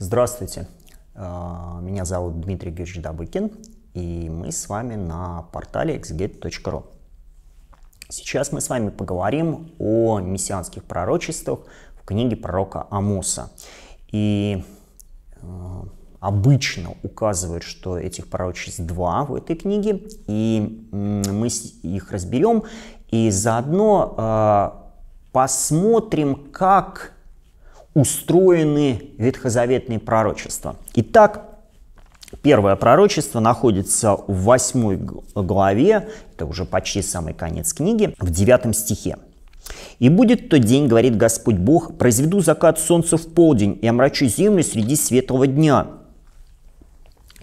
Здравствуйте, а, меня зовут Дмитрий Георгиевич Добыкин, и мы с вами на портале exget.ru. Сейчас мы с вами поговорим о мессианских пророчествах в книге пророка Амоса. И а, обычно указывают, что этих пророчеств два в этой книге, и мы их разберем, и заодно а, посмотрим, как устроены ветхозаветные пророчества. Итак, первое пророчество находится в восьмой главе, это уже почти самый конец книги, в девятом стихе. «И будет тот день, — говорит Господь Бог, — произведу закат солнца в полдень и омрачу землю среди светлого дня».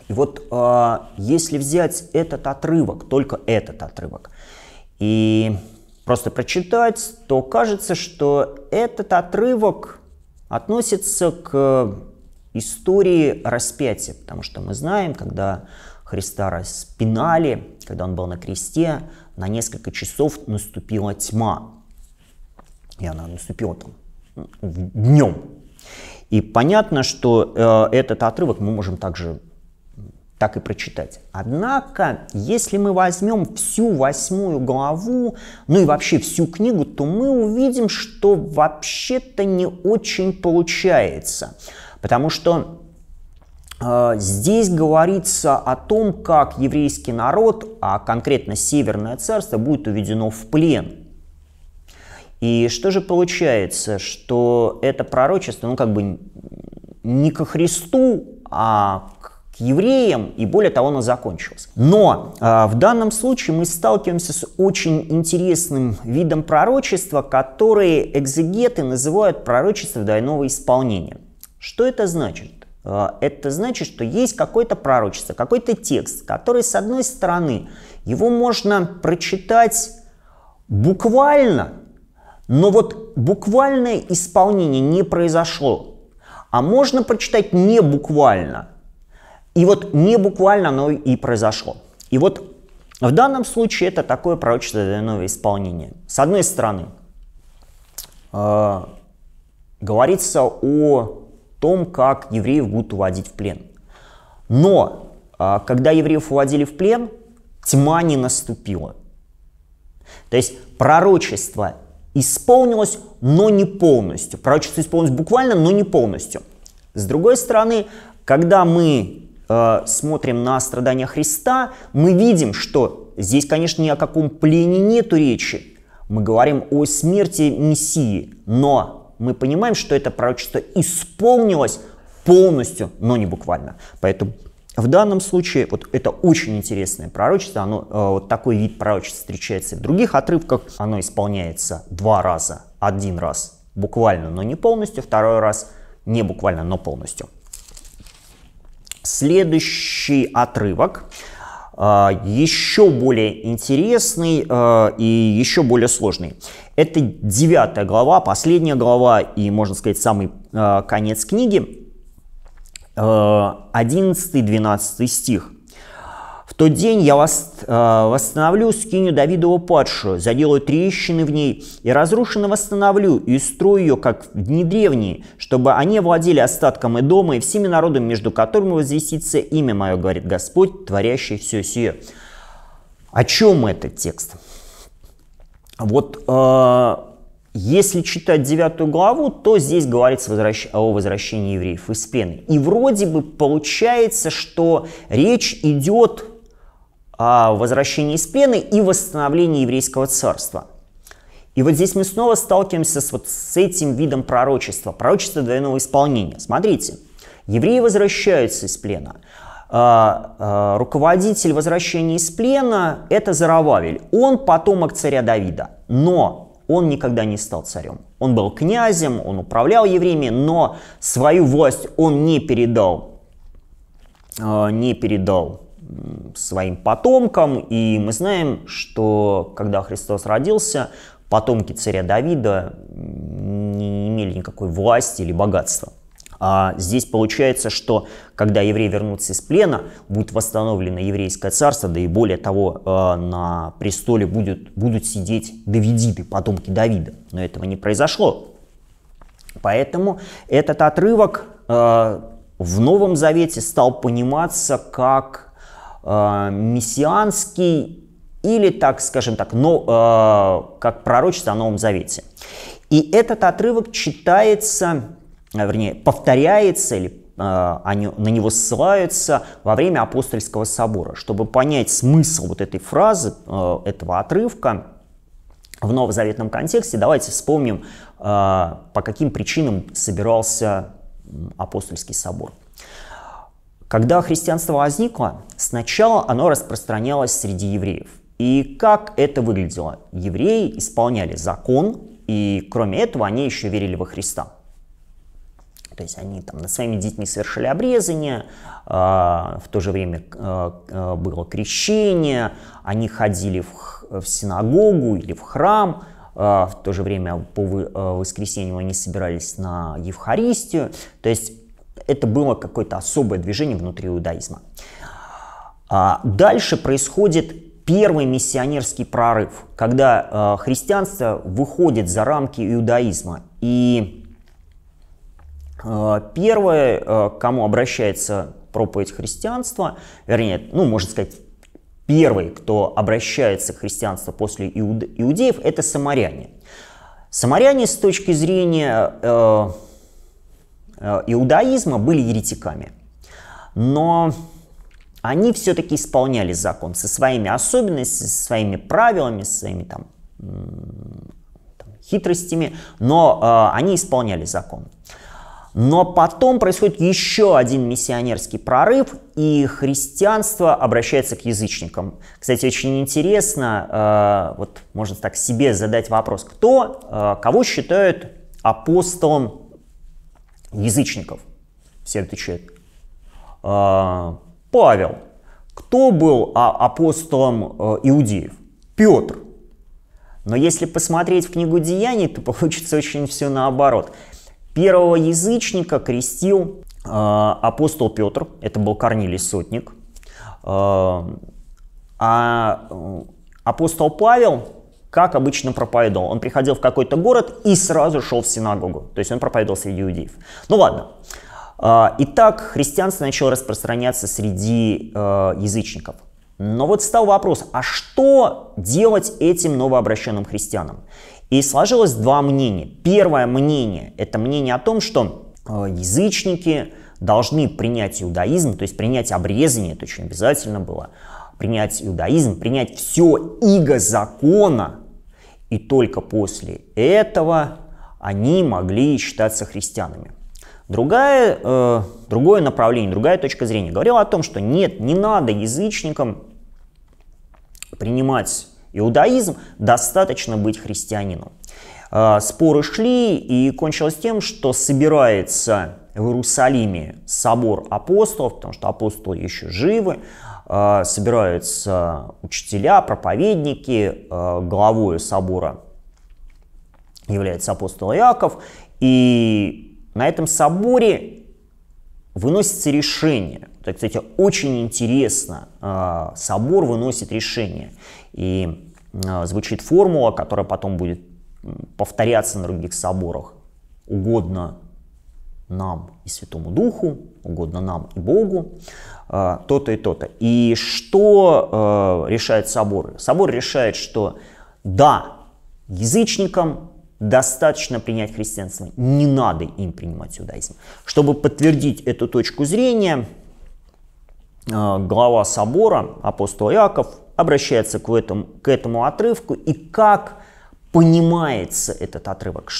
И вот а, если взять этот отрывок, только этот отрывок, и просто прочитать, то кажется, что этот отрывок относится к э, истории распятия, потому что мы знаем, когда Христа распинали, когда он был на кресте, на несколько часов наступила тьма. И она наступила там днем. И понятно, что э, этот отрывок мы можем также так и прочитать. Однако, если мы возьмем всю восьмую главу, ну и вообще всю книгу, то мы увидим, что вообще-то не очень получается. Потому что э, Здесь говорится о том, как еврейский народ, а конкретно Северное царство, будет уведено в плен. И что же получается, что это пророчество, ну как бы не ко Христу, а к евреям, и более того, она закончилась. Но э, в данном случае мы сталкиваемся с очень интересным видом пророчества, которые экзегеты называют пророчество двойного исполнения. Что это значит? Э, это значит, что есть какое-то пророчество, какой-то текст, который, с одной стороны, его можно прочитать буквально, но вот буквальное исполнение не произошло. А можно прочитать не буквально – и вот не буквально оно и произошло. И вот в данном случае это такое пророчество двойного исполнения. С одной стороны, э, говорится о том, как евреев будут уводить в плен. Но э, когда евреев уводили в плен, тьма не наступила. То есть пророчество исполнилось, но не полностью. Пророчество исполнилось буквально, но не полностью. С другой стороны, когда мы Э, смотрим на страдания Христа, мы видим, что здесь, конечно, ни о каком плене нету речи. Мы говорим о смерти Мессии, но мы понимаем, что это пророчество исполнилось полностью, но не буквально. Поэтому в данном случае вот это очень интересное пророчество, оно, э, вот такой вид пророчества встречается в других отрывках, оно исполняется два раза, один раз буквально, но не полностью, второй раз не буквально, но полностью. Следующий отрывок а, еще более интересный а, и еще более сложный. Это девятая глава, последняя глава и, можно сказать, самый а, конец книги. 11-12 стих. В тот день я э, восстановлю скиню Давидову падшую, заделаю трещины в ней и разрушенно восстановлю и устрою ее, как в дни древние, чтобы они владели остатком и дома, и всеми народами, между которыми возвестится имя мое, говорит Господь, творящий все сие». О чем этот текст? Вот э, если читать девятую главу, то здесь говорится возвращ... о возвращении евреев из плены. И вроде бы получается, что речь идет о возвращении из пены и восстановлении еврейского царства. И вот здесь мы снова сталкиваемся с, вот, с этим видом пророчества, пророчества двойного исполнения. Смотрите, евреи возвращаются из плена. А, а, руководитель возвращения из плена – это Зарававель. Он потомок царя Давида, но он никогда не стал царем. Он был князем, он управлял евреями, но свою власть он не передал, а, не передал своим потомкам, и мы знаем, что когда Христос родился, потомки царя Давида не имели никакой власти или богатства. А здесь получается, что когда евреи вернутся из плена, будет восстановлено еврейское царство, да и более того, э, на престоле будет, будут сидеть давидиты, потомки Давида. Но этого не произошло. Поэтому этот отрывок э, в Новом Завете стал пониматься как э, мессианский или, так скажем так, но, э, как пророчество о Новом Завете. И этот отрывок читается, э, вернее, повторяется или э, они, на него ссылаются во время апостольского собора. Чтобы понять смысл вот этой фразы, э, этого отрывка в новозаветном контексте, давайте вспомним, по каким причинам собирался апостольский собор. Когда христианство возникло, сначала оно распространялось среди евреев. И как это выглядело? Евреи исполняли закон, и кроме этого они еще верили во Христа. То есть они там над своими детьми совершили обрезание, а, в то же время а, а, было крещение, они ходили в, синагогу или в храм, в то же время по воскресенью они собирались на Евхаристию. То есть это было какое-то особое движение внутри иудаизма. А, дальше происходит первый миссионерский прорыв, когда а, христианство выходит за рамки иудаизма. И а, первое, к кому обращается проповедь христианства, вернее, ну, можно сказать, первый, кто обращается к христианству после иуд... иудеев, это самаряне. Самаряне с точки зрения Э, иудаизма были еретиками. Но они все-таки исполняли закон со своими особенностями, со своими правилами, со своими там, там хитростями, но э, они исполняли закон. Но потом происходит еще один миссионерский прорыв, и христианство обращается к язычникам. Кстати, очень интересно, э, вот можно так себе задать вопрос, кто, э, кого считают апостолом язычников. Все отвечают, Павел. Кто был а, апостолом э, иудеев? Петр. Но если посмотреть в книгу Деяний, то получится очень все наоборот. Первого язычника крестил э, апостол Петр, это был Корнилий Сотник. Э, а апостол Павел как обычно проповедовал. Он приходил в какой-то город и сразу шел в синагогу. То есть он проповедовал среди иудеев. Ну ладно. А, итак, христианство начало распространяться среди э, язычников. Но вот стал вопрос, а что делать этим новообращенным христианам? И сложилось два мнения. Первое мнение – это мнение о том, что э, язычники должны принять иудаизм, то есть принять обрезание, это очень обязательно было, принять иудаизм, принять все иго закона, и только после этого они могли считаться христианами. Другая, э, другое направление, другая точка зрения говорила о том, что нет, не надо язычникам принимать иудаизм, достаточно быть христианином. Э, споры шли и кончилось тем, что собирается в Иерусалиме собор апостолов, потому что апостолы еще живы, э, собираются учителя, проповедники, э, главой собора является апостол Иаков, и на этом соборе выносится решение. Это, кстати, очень интересно. Э, собор выносит решение. И звучит формула, которая потом будет повторяться на других соборах. Угодно нам и Святому Духу, угодно нам и Богу, а, то-то и то-то. И что а, решает собор? Собор решает, что да, язычникам достаточно принять христианство, не надо им принимать иудаизм. Чтобы подтвердить эту точку зрения, а, глава собора, апостол Иаков, обращается к этому, к этому отрывку и как понимается этот отрывок,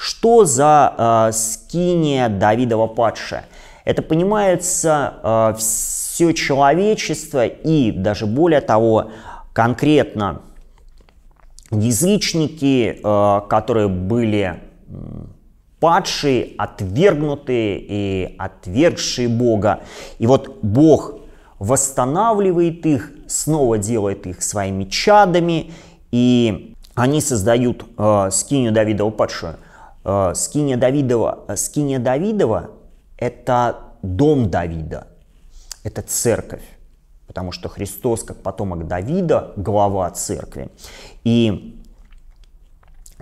что за э, скиния Давидова падше? Это понимается э, все человечество и даже более того, конкретно язычники, э, которые были падшие, отвергнутые и отвергшие Бога. И вот Бог восстанавливает их, снова делает их своими чадами, и они создают э, скинию Давида упадшую – Э, скиния Давидова. Э, скиния Давидова – это дом Давида, это церковь, потому что Христос, как потомок Давида, глава церкви. И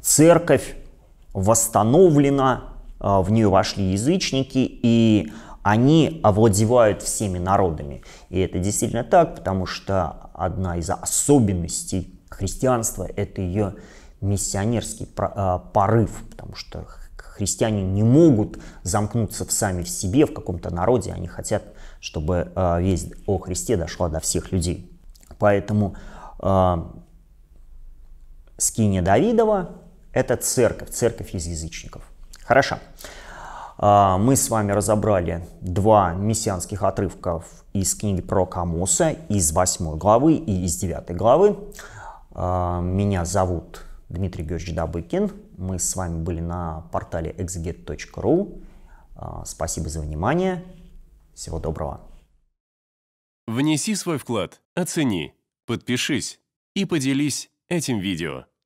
церковь восстановлена, э, в нее вошли язычники, и они овладевают всеми народами. И это действительно так, потому что одна из особенностей христианства – это ее миссионерский а, порыв, потому что христиане не могут замкнуться в сами в себе, в каком-то народе, они хотят, чтобы а, весть о Христе дошла до всех людей. Поэтому а, скиния Давидова – это церковь, церковь из язычников. Хорошо. Мы с вами разобрали два мессианских отрывка из книги про Камоса, из 8 главы и из 9 главы. Меня зовут Дмитрий Георгиевич Добыкин. Мы с вами были на портале exget.ru. А, спасибо за внимание. Всего доброго. Внеси свой вклад, оцени, подпишись и поделись этим видео.